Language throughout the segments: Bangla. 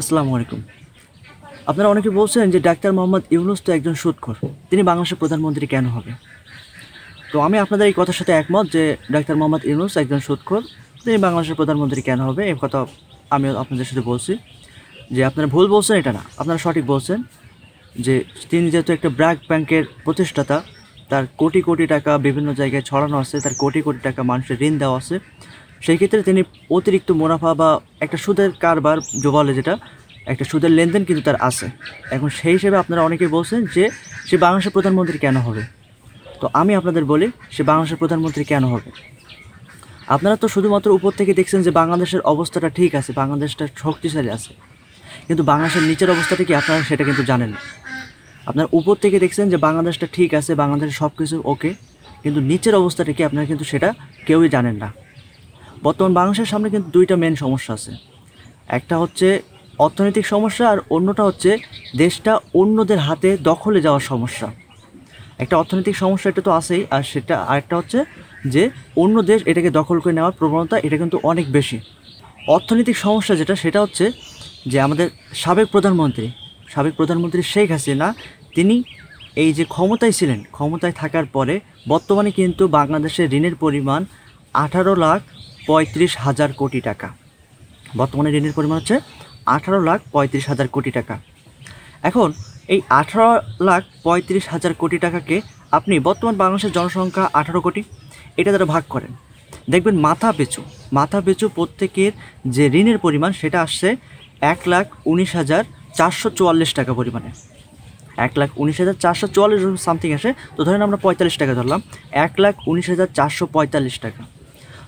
আসসালামু আলাইকুম আপনারা অনেকে বলছেন যে ডাক্তার মোহাম্মদ ইউনুস তো একজন সুৎখর তিনি বাংলাদেশের প্রধানমন্ত্রী কেন হবে তো আমি আপনাদের এই কথার সাথে একমত যে ডাক্তার মোহাম্মদ ইউনুস একজন সুৎখর তিনি বাংলাদেশের প্রধানমন্ত্রী কেন হবে এই কথা আমি আপনাদের সাথে বলছি যে আপনারা ভুল বলছেন এটা না আপনারা সঠিক বলছেন যে তিনি যেহেতু একটা ব্র্যাক ব্যাংকের প্রতিষ্ঠাতা তার কোটি কোটি টাকা বিভিন্ন জায়গায় ছড়ানো আছে তার কোটি কোটি টাকা মানুষের ঋণ দেওয়া আছে সেই ক্ষেত্রে তিনি অতিরিক্ত মুনাফা বা একটা সুদের কারবার যে বলে যেটা একটা সুদের লেনদেন কিন্তু তার আছে এখন সেই হিসেবে আপনারা অনেকেই বলছেন যে সে বাংলাদেশের প্রধানমন্ত্রী কেন হবে তো আমি আপনাদের বলি সে বাংলাদেশের প্রধানমন্ত্রী কেন হবে আপনারা তো শুধুমাত্র উপর থেকে দেখছেন যে বাংলাদেশের অবস্থাটা ঠিক আছে বাংলাদেশটা শক্তিশালী আছে কিন্তু বাংলাদেশের নিচের অবস্থাটা কি আপনারা সেটা কিন্তু জানেন আপনার উপর থেকে দেখছেন যে বাংলাদেশটা ঠিক আছে বাংলাদেশের সব কিছু ওকে কিন্তু নিচের অবস্থাটা কি আপনারা কিন্তু সেটা কেউই জানেন না বর্তমান বাংলাদেশের সামনে কিন্তু দুইটা মেন সমস্যা আছে একটা হচ্ছে অর্থনৈতিক সমস্যা আর অন্যটা হচ্ছে দেশটা অন্যদের হাতে দখলে যাওয়ার সমস্যা একটা অর্থনৈতিক সমস্যা এটা তো আছেই আর সেটা আরেকটা হচ্ছে যে অন্য দেশ এটাকে দখল করে নেওয়ার প্রবণতা এটা কিন্তু অনেক বেশি অর্থনৈতিক সমস্যা যেটা সেটা হচ্ছে যে আমাদের সাবেক প্রধানমন্ত্রী সাবেক প্রধানমন্ত্রী শেখ হাসিনা তিনি এই যে ক্ষমতায় ছিলেন ক্ষমতায় থাকার পরে বর্তমানে কিন্তু বাংলাদেশের ঋণের পরিমাণ আঠারো লাখ পঁয়ত্রিশ হাজার কোটি টাকা বর্তমানে ঋণের পরিমাণ হচ্ছে আঠারো লাখ পঁয়ত্রিশ হাজার কোটি টাকা এখন এই আঠারো লাখ পঁয়ত্রিশ হাজার কোটি টাকাকে আপনি বর্তমান বাংলাদেশের জনসংখ্যা আঠারো কোটি এটা তারা ভাগ করেন দেখবেন মাথা পিছু মাথা পিছু প্রত্যেকের যে ঋণের পরিমাণ সেটা আসছে এক লাখ উনিশ হাজার চারশো চুয়াল্লিশ টাকা পরিমাণে এক লাখ উনিশ হাজার চারশো চুয়াল্লিশ সামথিং আসে তো ধরেন আমরা পঁয়তাল্লিশ টাকা ধরলাম এক লাখ উনিশ হাজার চারশো পঁয়তাল্লিশ টাকা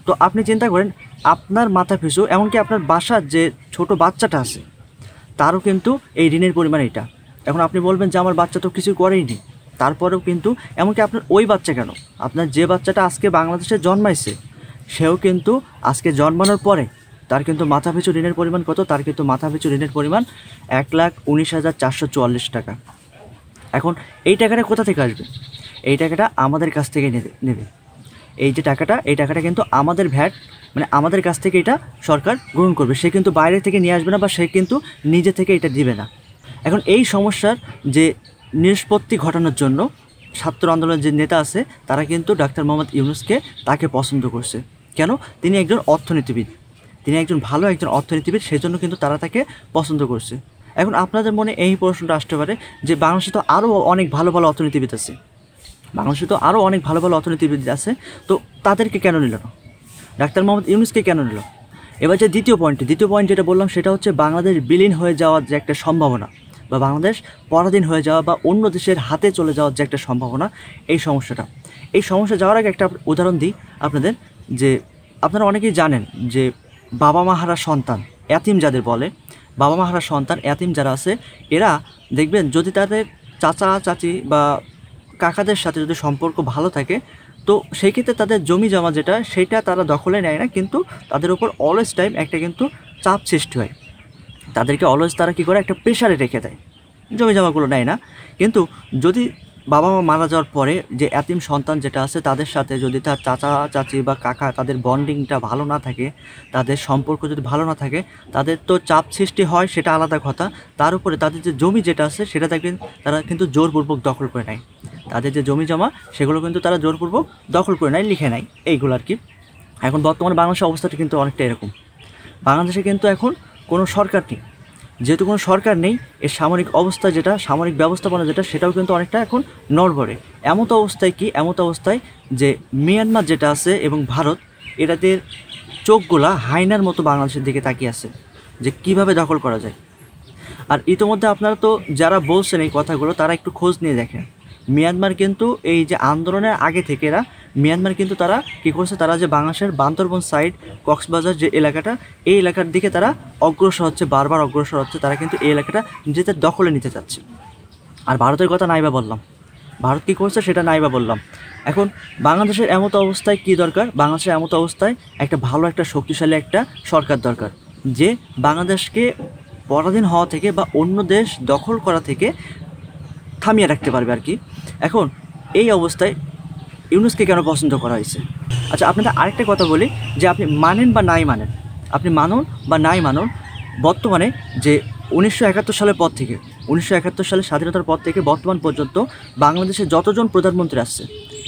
তো আপনি চিন্তা করেন আপনার মাথা পিছু এমনকি আপনার বাসার যে ছোট বাচ্চাটা আছে তারও কিন্তু এই ঋণের পরিমাণ এটা এখন আপনি বলবেন যে আমার বাচ্চা তো কিছু করেইনি তারপরেও কিন্তু এমনকি আপনার ওই বাচ্চা কেন আপনার যে বাচ্চাটা আজকে বাংলাদেশে জন্মাইছে সেও কিন্তু আজকে জন্মানোর পরে তার কিন্তু মাথা পিছু ঋণের পরিমাণ কত তার কিন্তু মাথা পিছু ঋণের পরিমাণ এক লাখ উনিশ হাজার চারশো চুয়াল্লিশ টাকা এখন এই টাকাটা কোথা থেকে আসবে এই টাকাটা আমাদের কাছ থেকে নেবে এই যে টাকাটা এই টাকাটা কিন্তু আমাদের ভ্যাট মানে আমাদের কাছ থেকে এটা সরকার গ্রহণ করবে সে কিন্তু বাইরে থেকে নিয়ে আসবে না বা সে কিন্তু নিজে থেকে এটা দিবে না এখন এই সমস্যার যে নিষ্পত্তি ঘটানোর জন্য ছাত্র আন্দোলনের যে নেতা আছে তারা কিন্তু ডাক্তার মোহাম্মদ ইউনুসকে তাকে পছন্দ করছে কেন তিনি একজন অর্থনীতিবিদ তিনি একজন ভালো একজন অর্থনীতিবিদ সেই জন্য কিন্তু তারা তাকে পছন্দ করছে এখন আপনাদের মনে এই প্রশ্নটা আসতে পারে যে বাংলাদেশে তো আরও অনেক ভালো ভালো অর্থনীতিবিদ আছে বাংলাদেশে তো আরও অনেক ভালো ভালো অর্থনীতিবিদ আছে তো তাদেরকে কেন নিল না ডাক্তার মোহাম্মদ ইউনুসকে কেন নিল এবার যে দ্বিতীয় পয়েন্ট দ্বিতীয় পয়েন্ট যেটা বললাম সেটা হচ্ছে বাংলাদেশ বিলীন হয়ে যাওয়ার যে একটা সম্ভাবনা বা বাংলাদেশ পরাধীন হয়ে যাওয়া বা অন্য দেশের হাতে চলে যাওয়ার যে একটা সম্ভাবনা এই সমস্যাটা এই সমস্যা যাওয়ার আগে একটা উদাহরণ দিই আপনাদের যে আপনারা অনেকেই জানেন যে বাবা মাহারা সন্তান অ্যাতিম যাদের বলে বাবা মাহারা সন্তান অ্যাতিম যারা আছে এরা দেখবেন যদি তাদের চাচা চাচি বা কাকাদের সাথে যদি সম্পর্ক ভালো থাকে তো সেই ক্ষেত্রে তাদের জমি জমা যেটা সেটা তারা দখলে নেয় না কিন্তু তাদের উপর অলওয়েজ টাইম একটা কিন্তু চাপ সৃষ্টি হয় তাদেরকে অলওয়েজ তারা কী করে একটা প্রেশারে রেখে দেয় জমি জমাগুলো নেয় না কিন্তু যদি বাবা মা মারা যাওয়ার পরে যে এতিম সন্তান যেটা আছে তাদের সাথে যদি তার চাচা চাচি বা কাকা তাদের বন্ডিংটা ভালো না থাকে তাদের সম্পর্ক যদি ভালো না থাকে তাদের তো চাপ সৃষ্টি হয় সেটা আলাদা কথা তার উপরে তাদের যে জমি যেটা আছে সেটা তাকে তারা কিন্তু জোরপূর্বক দখল করে নেয় তাদের যে জমি জমা সেগুলো কিন্তু তারা জোরপূর্বক দখল করে নেয় লিখে নেয় এইগুলো আর কি এখন বর্তমানে বাংলাদেশের অবস্থাটা কিন্তু অনেকটা এরকম বাংলাদেশে কিন্তু এখন কোনো সরকার নেই যেহেতু কোনো সরকার নেই এর সামরিক অবস্থা যেটা সামরিক ব্যবস্থাপনা যেটা সেটাও কিন্তু অনেকটা এখন নড়বড়ে এমত অবস্থায় কি এমত অবস্থায় যে মিয়ানমার যেটা আছে এবং ভারত এটাদের চোখগুলা হাইনার মতো বাংলাদেশের দিকে তাকিয়ে আছে যে কিভাবে দখল করা যায় আর ইতোমধ্যে আপনারা তো যারা বলছেন এই কথাগুলো তারা একটু খোঁজ নিয়ে দেখেন মিয়ানমার কিন্তু এই যে আন্দোলনের আগে থেকে এরা মিয়ানমার কিন্তু তারা কী করছে তারা যে বাংলাদেশের বান্দরবন সাইড কক্সবাজার যে এলাকাটা এই এলাকার দিকে তারা অগ্রসর হচ্ছে বারবার অগ্রসর হচ্ছে তারা কিন্তু এই এলাকাটা নিজেদের দখলে নিতে চাচ্ছে আর ভারতের কথা নাইবা বললাম ভারত কী করছে সেটা নাইবা বললাম এখন বাংলাদেশের এমতো অবস্থায় কি দরকার বাংলাদেশের এমতো অবস্থায় একটা ভালো একটা শক্তিশালী একটা সরকার দরকার যে বাংলাদেশকে পরাধীন হওয়া থেকে বা অন্য দেশ দখল করা থেকে থামিয়ে রাখতে পারবে আর কি এখন এই অবস্থায় ইউনুসকে কেন পছন্দ করা হয়েছে আচ্ছা আপনাদের আরেকটা কথা বলি যে আপনি মানেন বা নাই মানেন আপনি মানুন বা নাই মানুন বর্তমানে যে উনিশশো সালের পর থেকে উনিশশো সালে স্বাধীনতার পর থেকে বর্তমান পর্যন্ত বাংলাদেশে যতজন প্রধানমন্ত্রী আসছে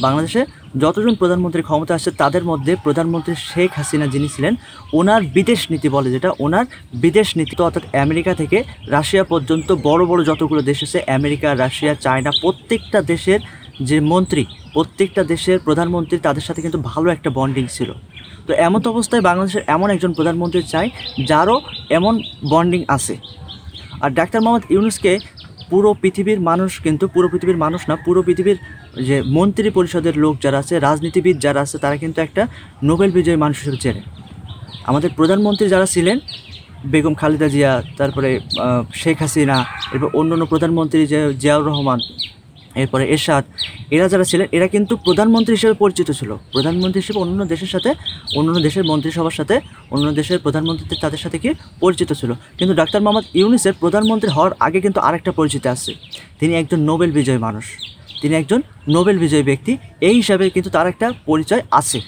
বাংলাদেশে যতজন প্রধানমন্ত্রী ক্ষমতা আসছে তাদের মধ্যে প্রধানমন্ত্রী শেখ হাসিনা যিনি ছিলেন ওনার বিদেশ নীতি বলে যেটা ওনার বিদেশ নীতি অর্থাৎ আমেরিকা থেকে রাশিয়া পর্যন্ত বড় বড় যতগুলো দেশ আছে আমেরিকা রাশিয়া চায়না প্রত্যেকটা দেশের যে মন্ত্রী প্রত্যেকটা দেশের প্রধানমন্ত্রী তাদের সাথে কিন্তু ভালো একটা বন্ডিং ছিল তো এমন অবস্থায় বাংলাদেশের এমন একজন প্রধানমন্ত্রী চাই যারও এমন বন্ডিং আছে আর ডাক্তার মোহাম্মদ ইউনুসকে পুরো পৃথিবীর মানুষ কিন্তু পুরো পৃথিবীর মানুষ না পুরো পৃথিবীর যে মন্ত্রী পরিষদের লোক যারা আছে রাজনীতিবিদ যারা আছে তারা কিন্তু একটা নোবেল বিজয়ী মানুষ হিসেবে চেনে আমাদের প্রধানমন্ত্রী যারা ছিলেন বেগম খালেদা জিয়া তারপরে শেখ হাসিনা এরপর অন্য অন্য প্রধানমন্ত্রী জিয়াউর রহমান এরপরে এরশাদ এরা যারা ছিলেন এরা কিন্তু প্রধানমন্ত্রী হিসেবে পরিচিত ছিল প্রধানমন্ত্রী হিসেবে অন্য দেশের সাথে অন্য দেশের মন্ত্রিসভার সাথে অন্য দেশের প্রধানমন্ত্রীদের তাদের সাথে কি পরিচিত ছিল কিন্তু ডাক্তার মোহাম্মদ ইউনিসের প্রধানমন্ত্রী হওয়ার আগে কিন্তু আরেকটা পরিচিতি আছে তিনি একজন নোবেল বিজয়ী মানুষ তিনি একজন নোবেল বিজয়ী ব্যক্তি এই হিসাবে কিন্তু তার একটা পরিচয় আছে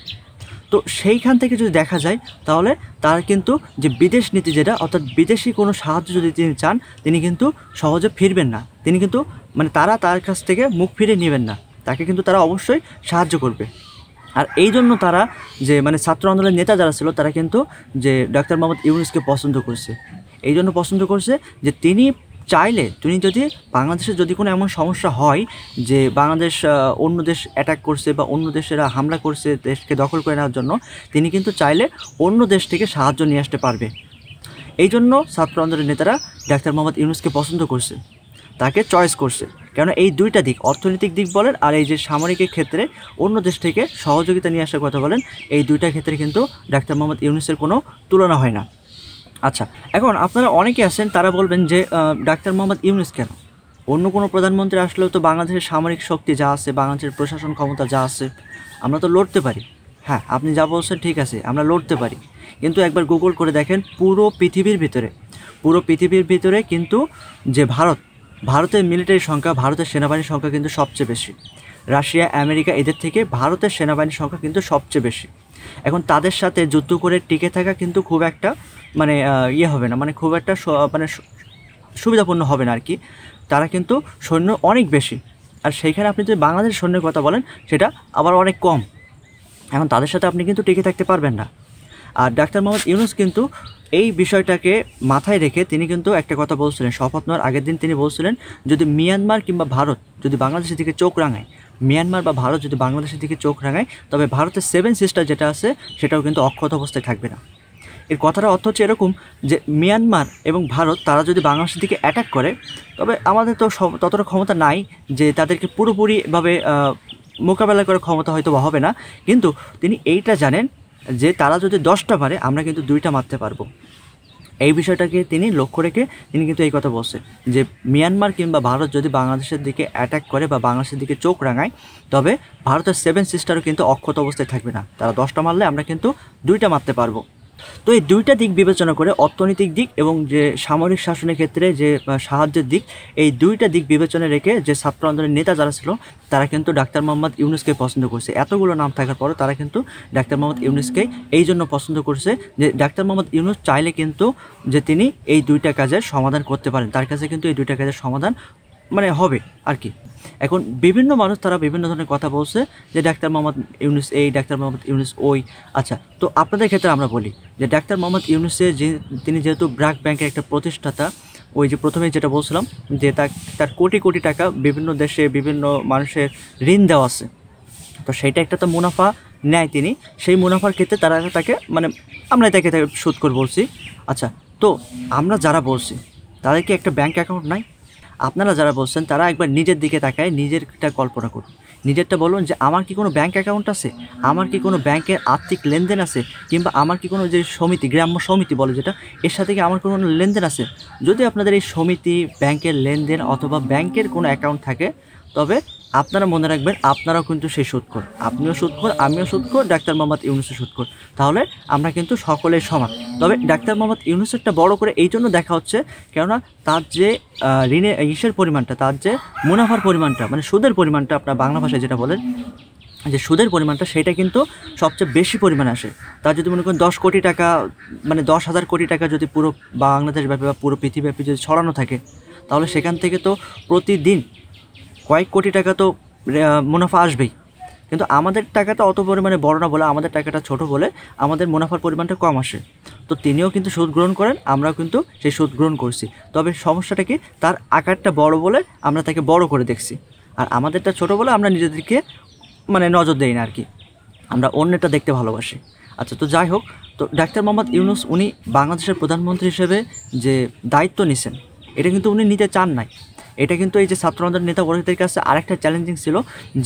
তো সেইখান থেকে যদি দেখা যায় তাহলে তার কিন্তু যে বিদেশ নীতি যেটা অর্থাৎ বিদেশি কোনো সাহায্য যদি তিনি চান তিনি কিন্তু সহজে ফিরবেন না তিনি কিন্তু মানে তারা তার কাছ থেকে মুখ ফিরে নেবেন না তাকে কিন্তু তারা অবশ্যই সাহায্য করবে আর এই জন্য তারা যে মানে ছাত্র আন্দোলনের নেতা যারা ছিল তারা কিন্তু যে ডাক্তার মোহাম্মদ ইউনুসকে পছন্দ করছে এই জন্য পছন্দ করছে যে তিনি চাইলে তিনি যদি বাংলাদেশে যদি কোনো এমন সমস্যা হয় যে বাংলাদেশ অন্য দেশ অ্যাটাক করছে বা অন্য দেশেরা হামলা করছে দেশকে দখল করে নেওয়ার জন্য তিনি কিন্তু চাইলে অন্য দেশ থেকে সাহায্য নিয়ে আসতে পারবে এই জন্য ছাত্র আন্দোলনের নেতারা ডাক্তার মোহাম্মদ ইউনুসকে পছন্দ করছে তাকে চয়েস করছে কেন এই দুইটা দিক অর্থনৈতিক দিক বলেন আর এই যে সামরিকের ক্ষেত্রে অন্য দেশ থেকে সহযোগিতা নিয়ে আসার কথা বলেন এই দুইটা ক্ষেত্রে কিন্তু ডাক্তার মোহাম্মদ ইউনুসের কোনো তুলনা হয় না আচ্ছা এখন আপনারা অনেকে আছেন তারা বলবেন যে ডাক্তার মোহাম্মদ ইউনুস কেন অন্য কোনো প্রধানমন্ত্রী আসলেও তো বাংলাদেশের সামরিক শক্তি যা আছে বাংলাদেশের প্রশাসন ক্ষমতা যা আছে আমরা তো লড়তে পারি হ্যাঁ আপনি যা বলছেন ঠিক আছে আমরা লড়তে পারি কিন্তু একবার গুগল করে দেখেন পুরো পৃথিবীর ভিতরে পুরো পৃথিবীর ভিতরে কিন্তু যে ভারত ভারতের মিলিটারি সংখ্যা ভারতের সেনাবাহিনীর সংখ্যা কিন্তু সবচেয়ে বেশি রাশিয়া আমেরিকা এদের থেকে ভারতের সেনাবাহিনীর সংখ্যা কিন্তু সবচেয়ে বেশি এখন তাদের সাথে যুদ্ধ করে টিকে থাকা কিন্তু খুব একটা মানে ইয়ে হবে না মানে খুব একটা মানে সুবিধাপূর্ণ হবে না আর কি তারা কিন্তু সৈন্য অনেক বেশি আর সেইখানে আপনি যদি বাংলাদেশের সৈন্যের কথা বলেন সেটা আবার অনেক কম এখন তাদের সাথে আপনি কিন্তু টিকে থাকতে পারবেন না আর ডাক্তার মোহাম্মদ ইউনুস কিন্তু এই বিষয়টাকে মাথায় রেখে তিনি কিন্তু একটা কথা বলছিলেন শপথ নেওয়ার আগের দিন তিনি বলছিলেন যদি মিয়ানমার কিংবা ভারত যদি বাংলাদেশের দিকে চোখ রাঙায় মিয়ানমার বা ভারত যদি বাংলাদেশের দিকে চোখ রাঙায় তবে ভারতের সেভেন সিস্টার যেটা আছে সেটাও কিন্তু অক্ষত অবস্থায় থাকবে না এর কথাটা অর্থ হচ্ছে এরকম যে মিয়ানমার এবং ভারত তারা যদি বাংলাদেশের দিকে অ্যাটাক করে তবে আমাদের তো ততটা ক্ষমতা নাই যে তাদেরকে পুরোপুরিভাবে মোকাবেলা করার ক্ষমতা হয়তো হবে না কিন্তু তিনি এইটা জানেন যে তারা যদি দশটা পারে আমরা কিন্তু দুইটা মারতে পারবো এই বিষয়টাকে তিনি লক্ষ্য রেখে তিনি কিন্তু এই কথা বলছে যে মিয়ানমার কিংবা ভারত যদি বাংলাদেশের দিকে অ্যাটাক করে বা বাংলাদেশের দিকে চোখ রাঙায় তবে ভারতের সেভেন সিস্টারও কিন্তু অক্ষত অবস্থায় থাকবে না তারা দশটা মারলে আমরা কিন্তু দুইটা মারতে পারবো তো এই দুইটা দিক বিবেচনা করে অর্থনৈতিক দিক এবং যে সামরিক শাসনের ক্ষেত্রে যে সাহায্যের দিক এই দুইটা দিক বিবেচনা রেখে যে ছাত্র আন্দোলনের নেতা যারা ছিল তারা কিন্তু ডাক্তার মোহাম্মদ ইউনুসকে পছন্দ করছে এতগুলো নাম থাকার পরও তারা কিন্তু ডাক্তার মোহাম্মদ ইউনুসকে এই জন্য পছন্দ করছে যে ডাক্তার মোহাম্মদ ইউনুস চাইলে কিন্তু যে তিনি এই দুইটা কাজের সমাধান করতে পারেন তার কাছে কিন্তু এই দুইটা কাজের সমাধান মানে হবে আর কি এখন বিভিন্ন মানুষ তারা বিভিন্ন ধরনের কথা বলছে যে ডাক্তার মোহাম্মদ ইউনুস এই ডাক্তার মোহাম্মদ ইউনুস ওই আচ্ছা তো আপনাদের ক্ষেত্রে আমরা বলি যে ডাক্তার মোহাম্মদ ইউনুসে যে তিনি যেহেতু ব্র্যাক ব্যাংকের একটা প্রতিষ্ঠাতা ওই যে প্রথমে যেটা বলছিলাম যে তার কোটি কোটি টাকা বিভিন্ন দেশে বিভিন্ন মানুষের ঋণ দেওয়া আছে তো সেইটা একটা তো মুনাফা নেয় তিনি সেই মুনাফার ক্ষেত্রে তারা তাকে মানে আমরা তাকে তাকে সুদ করে বলছি আচ্ছা তো আমরা যারা বলছি তাদের কি একটা ব্যাঙ্ক অ্যাকাউন্ট নাই আপনারা যারা বলছেন তারা একবার নিজের দিকে তাকায় নিজেরটা কল্পনা করুন নিজেরটা বলুন যে আমার কি কোনো ব্যাঙ্ক অ্যাকাউন্ট আছে আমার কি কোনো ব্যাংকের আর্থিক লেনদেন আছে কিংবা আমার কি কোনো যে সমিতি গ্রাম্য সমিতি বলে যেটা এর সাথে কি আমার কোনো লেনদেন আছে যদি আপনাদের এই সমিতি ব্যাংকের লেনদেন অথবা ব্যাংকের কোনো অ্যাকাউন্ট থাকে তবে আপনারা মনে রাখবেন আপনারাও কিন্তু সেই সুৎখোর আপনিও কর আমিও কর ডাক্তার মোহাম্মদ ইউনুসও কর তাহলে আমরা কিন্তু সকলেই সমান তবে ডাক্তার মোহাম্মদ ইউনুসেরটা বড় করে এই জন্য দেখা হচ্ছে কেননা তার যে ঋণে ইসের পরিমাণটা তার যে মুনাফার পরিমাণটা মানে সুদের পরিমাণটা আপনার বাংলা ভাষায় যেটা বলেন যে সুদের পরিমাণটা সেটা কিন্তু সবচেয়ে বেশি পরিমাণে আসে তার যদি মনে করেন দশ কোটি টাকা মানে দশ হাজার কোটি টাকা যদি পুরো বাংলাদেশ ব্যাপী বা পুরো পৃথিবীব্যাপী যদি ছড়ানো থাকে তাহলে সেখান থেকে তো প্রতিদিন কয়েক কোটি টাকা তো মুনাফা আসবেই কিন্তু আমাদের টাকাটা অত পরিমাণে বড় না বলে আমাদের টাকাটা ছোট বলে আমাদের মুনাফার পরিমাণটা কম আসে তো তিনিও কিন্তু সুদ গ্রহণ করেন আমরাও কিন্তু সেই সুদ গ্রহণ করছি তবে সমস্যাটা কি তার আকারটা বড় বলে আমরা তাকে বড় করে দেখছি আর আমাদেরটা ছোট বলে আমরা নিজেদেরকে মানে নজর দেই না আর কি আমরা অন্যটা দেখতে ভালোবাসি আচ্ছা তো যাই হোক তো ডাক্তার মোহাম্মদ ইউনুস উনি বাংলাদেশের প্রধানমন্ত্রী হিসেবে যে দায়িত্ব নিছেন এটা কিন্তু উনি নিতে চান নাই এটা কিন্তু এই যে ছাত্র আন্দোলন নেতা কর্মীদের কাছে আরেকটা চ্যালেঞ্জিং ছিল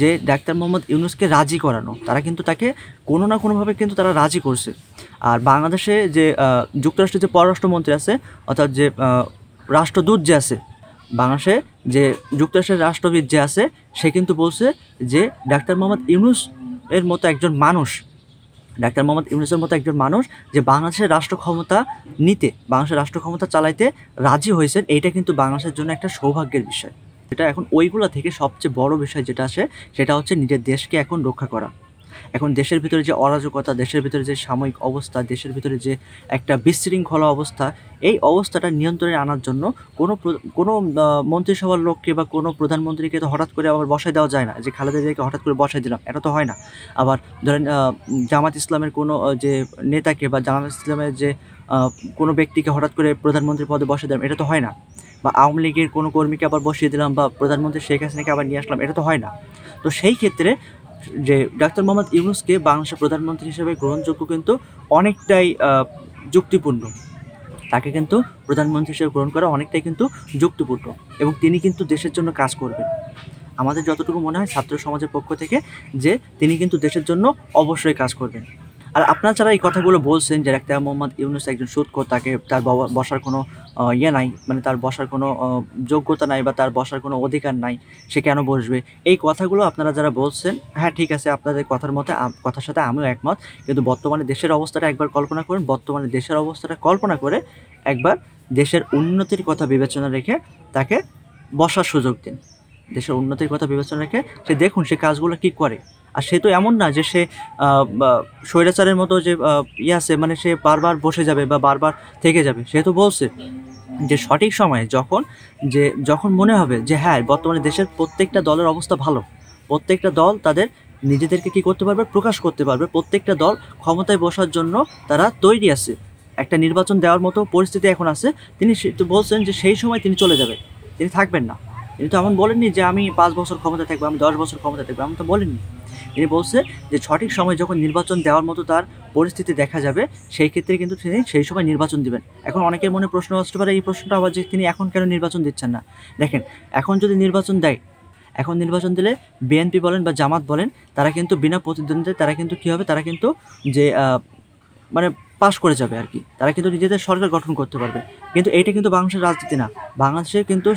যে ডাক্তার মোহাম্মদ ইউনুসকে রাজি করানো তারা কিন্তু তাকে কোনো না কোনোভাবে কিন্তু তারা রাজি করছে আর বাংলাদেশে যে যুক্তরাষ্ট্রের যে পররাষ্ট্রমন্ত্রী আছে অর্থাৎ যে রাষ্ট্রদূত যে আছে বাংলাদেশে যে যুক্তরাষ্ট্রের রাষ্ট্রবিদ যে আছে সে কিন্তু বলছে যে ডাক্তার মোহাম্মদ ইউনুস এর মতো একজন মানুষ ডাক্তার মোহাম্মদ ইউনুসের মতো একজন মানুষ যে বাংলাদেশের রাষ্ট্র ক্ষমতা নিতে বাংলাদেশের রাষ্ট্র ক্ষমতা চালাইতে রাজি হয়েছেন এইটা কিন্তু বাংলাদেশের জন্য একটা সৌভাগ্যের বিষয় এটা এখন ওইগুলো থেকে সবচেয়ে বড় বিষয় যেটা আসে সেটা হচ্ছে নিজের দেশকে এখন রক্ষা করা এখন দেশের ভিতরে যে অরাজকতা দেশের ভিতরে যে সাময়িক অবস্থা দেশের ভিতরে যে একটা বিশৃঙ্খলা অবস্থা এই অবস্থাটা নিয়ন্ত্রণে আনার জন্য কোনো কোনো মন্ত্রিসভার লোককে বা কোনো প্রধানমন্ত্রীকে তো হঠাৎ করে আবার বসাই দেওয়া যায় না যে খালেদা জিয়াকে হঠাৎ করে বসাই দিলাম এটা তো হয় না আবার ধরেন জামাত ইসলামের কোনো যে নেতাকে বা জামাত ইসলামের যে কোনো ব্যক্তিকে হঠাৎ করে প্রধানমন্ত্রী পদে বসে দিলাম এটা তো হয় না বা আওয়ামী লীগের কোনো কর্মীকে আবার বসিয়ে দিলাম বা প্রধানমন্ত্রী শেখ হাসিনাকে আবার নিয়ে আসলাম এটা তো হয় না তো সেই ক্ষেত্রে যে ডাক্তার মোহাম্মদ ইউনুসকে বাংলাদেশের প্রধানমন্ত্রী হিসেবে গ্রহণযোগ্য কিন্তু অনেকটাই যুক্তিপূর্ণ তাকে কিন্তু প্রধানমন্ত্রী হিসেবে গ্রহণ করা অনেকটাই কিন্তু যুক্তিপূর্ণ এবং তিনি কিন্তু দেশের জন্য কাজ করবেন আমাদের যতটুকু মনে হয় ছাত্র সমাজের পক্ষ থেকে যে তিনি কিন্তু দেশের জন্য অবশ্যই কাজ করবেন আর আপনারা যারা এই কথাগুলো বলছেন যে একটা মোহাম্মদ ইউনুস একজন সুৎকর তাকে তার বসার কোনো ইয়ে নাই মানে তার বসার কোনো যোগ্যতা নাই বা তার বসার কোনো অধিকার নাই সে কেন বসবে এই কথাগুলো আপনারা যারা বলছেন হ্যাঁ ঠিক আছে আপনাদের কথার মতে কথার সাথে আমিও একমত কিন্তু বর্তমানে দেশের অবস্থাটা একবার কল্পনা করুন বর্তমানে দেশের অবস্থাটা কল্পনা করে একবার দেশের উন্নতির কথা বিবেচনা রেখে তাকে বসার সুযোগ দিন দেশের উন্নতির কথা বিবেচনা রেখে সে দেখুন সে কাজগুলো কি করে আর সে তো এমন না যে সে স্বৈরাচারের মতো যে ইয়ে আছে মানে সে বারবার বসে যাবে বা বারবার থেকে যাবে সে তো বলছে যে সঠিক সময়ে যখন যে যখন মনে হবে যে হ্যাঁ বর্তমানে দেশের প্রত্যেকটা দলের অবস্থা ভালো প্রত্যেকটা দল তাদের নিজেদেরকে কি করতে পারবে প্রকাশ করতে পারবে প্রত্যেকটা দল ক্ষমতায় বসার জন্য তারা তৈরি আছে একটা নির্বাচন দেওয়ার মতো পরিস্থিতি এখন আছে তিনি বলছেন যে সেই সময় তিনি চলে যাবে তিনি থাকবেন না তিনি তো এমন বলেননি যে আমি পাঁচ বছর ক্ষমতা থাকবো আমি দশ বছর ক্ষমতা থাকবো আমি তো বলেননি তিনি বলছে যে সঠিক সময় যখন নির্বাচন দেওয়ার মতো তার পরিস্থিতি দেখা যাবে সেই ক্ষেত্রে কিন্তু তিনি সেই সময় নির্বাচন দিবেন এখন অনেকের মনে প্রশ্ন আসতে পারে এই প্রশ্নটা আবার যে তিনি এখন কেন নির্বাচন দিচ্ছেন না দেখেন এখন যদি নির্বাচন দেয় এখন নির্বাচন দিলে বিএনপি বলেন বা জামাত বলেন তারা কিন্তু বিনা প্রতিদ্বন্দ্বিতায় তারা কিন্তু কী হবে তারা কিন্তু যে মানে পাশ করে যাবে আর কি তারা কিন্তু নিজেদের সরকার গঠন করতে পারবে কিন্তু এটা কিন্তু বাংলাদেশের রাজনীতি না বাংলাদেশের কিন্তু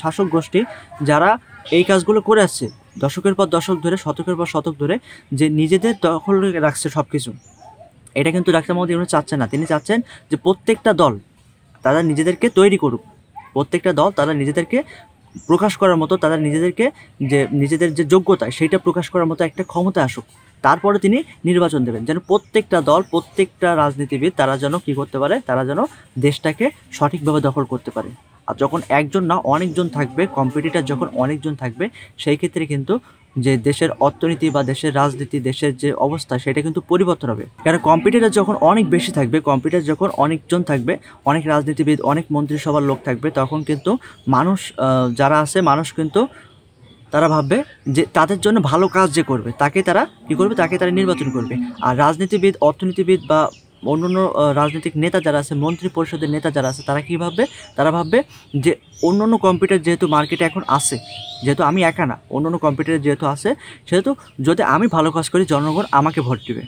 শাসক গোষ্ঠী যারা এই কাজগুলো করে আসছে দশকের পর দশক ধরে শতকের পর শতক ধরে যে নিজেদের দখল রাখছে সব কিছু এটা কিন্তু ডাক্তার মোদী ইউনুস চাচ্ছেন না তিনি চাচ্ছেন যে প্রত্যেকটা দল তারা নিজেদেরকে তৈরি করুক প্রত্যেকটা দল তারা নিজেদেরকে প্রকাশ করার মতো তারা নিজেদেরকে যে নিজেদের যে যোগ্যতা সেইটা প্রকাশ করার মতো একটা ক্ষমতা আসুক তারপরে তিনি নির্বাচন দেবেন যেন প্রত্যেকটা দল প্রত্যেকটা রাজনীতিবিদ তারা যেন কী করতে পারে তারা যেন দেশটাকে সঠিকভাবে দখল করতে পারে আর যখন একজন না অনেকজন থাকবে কম্পিটিটার যখন অনেকজন থাকবে সেই ক্ষেত্রে কিন্তু যে দেশের অর্থনীতি বা দেশের রাজনীতি দেশের যে অবস্থা সেটা কিন্তু পরিবর্তন হবে কারণ কম্পিউটার যখন অনেক বেশি থাকবে কম্পিউটার যখন অনেকজন থাকবে অনেক রাজনীতিবিদ অনেক মন্ত্রিসভার লোক থাকবে তখন কিন্তু মানুষ যারা আছে মানুষ কিন্তু তারা ভাববে যে তাদের জন্য ভালো কাজ যে করবে তাকে তারা কী করবে তাকে তারা নির্বাচন করবে আর রাজনীতিবিদ অর্থনীতিবিদ বা অন্য অন্য রাজনৈতিক নেতা যারা আছে মন্ত্রী পরিষদের নেতা যারা আছে তারা কী ভাববে তারা ভাববে যে অন্য অন্য কম্পিউটার যেহেতু মার্কেটে এখন আছে যেহেতু আমি একা না অন্য অন্য কম্পিউটার যেহেতু আছে সেহেতু যদি আমি ভালো কাজ করি জনগণ আমাকে ভোট দেবে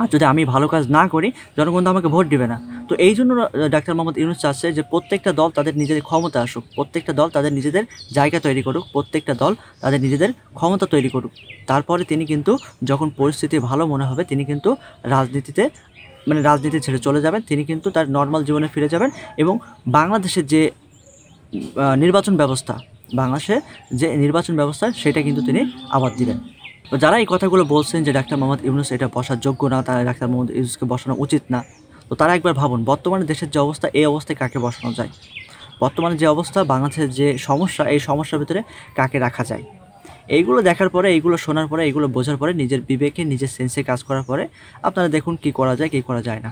আর যদি আমি ভালো কাজ না করি জনগণ তো আমাকে ভোট দিবে না তো এই জন্য ডাক্তার মোহাম্মদ ইউনুস চাচ্ছে যে প্রত্যেকটা দল তাদের নিজেদের ক্ষমতা আসুক প্রত্যেকটা দল তাদের নিজেদের জায়গা তৈরি করুক প্রত্যেকটা দল তাদের নিজেদের ক্ষমতা তৈরি করুক তারপরে তিনি কিন্তু যখন পরিস্থিতি ভালো মনে হবে তিনি কিন্তু রাজনীতিতে মানে রাজনীতি ছেড়ে চলে যাবেন তিনি কিন্তু তার নর্মাল জীবনে ফিরে যাবেন এবং বাংলাদেশের যে নির্বাচন ব্যবস্থা বাংলাদেশে যে নির্বাচন ব্যবস্থা সেটা কিন্তু তিনি আবার দিলেন তো যারা এই কথাগুলো বলছেন যে ডাক্তার মোহাম্মদ ইউনুস এটা বসার যোগ্য না তারা ডাক্তার মোহাম্মদ ইউনুসকে বসানো উচিত না তো তারা একবার ভাবুন বর্তমানে দেশের যে অবস্থা এই অবস্থায় কাকে বসানো যায় বর্তমানে যে অবস্থা বাংলাদেশের যে সমস্যা এই সমস্যার ভিতরে কাকে রাখা যায় এইগুলো দেখার পরে এইগুলো শোনার পরে এইগুলো বোঝার পরে নিজের বিবেকে নিজের সেন্সে কাজ করার পরে আপনারা দেখুন কি করা যায় কি করা যায় না